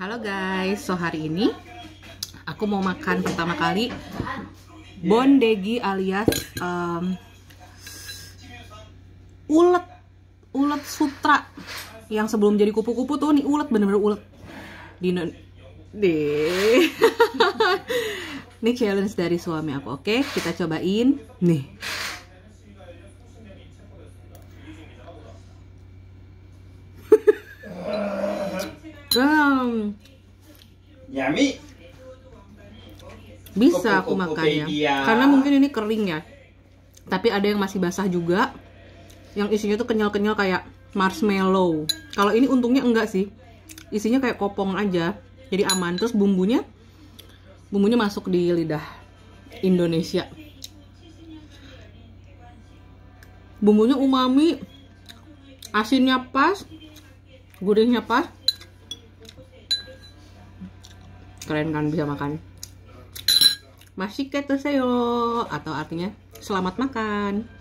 Halo guys, so hari ini aku mau makan pertama kali bondegi alias um, ulet ulet sutra yang sebelum jadi kupu-kupu tuh nih ulet bener-bener ulet di di ini challenge dari suami aku oke okay? kita cobain nih Hmm. Yami. Bisa aku makannya. Karena mungkin ini kering ya. Tapi ada yang masih basah juga. Yang isinya tuh kenyal-kenyal kayak marshmallow. Kalau ini untungnya enggak sih. Isinya kayak kopong aja. Jadi aman. Terus bumbunya bumbunya masuk di lidah Indonesia. Bumbunya umami, asinnya pas, gurihnya pas, kalian kan bisa makan masih keteseyo atau artinya selamat makan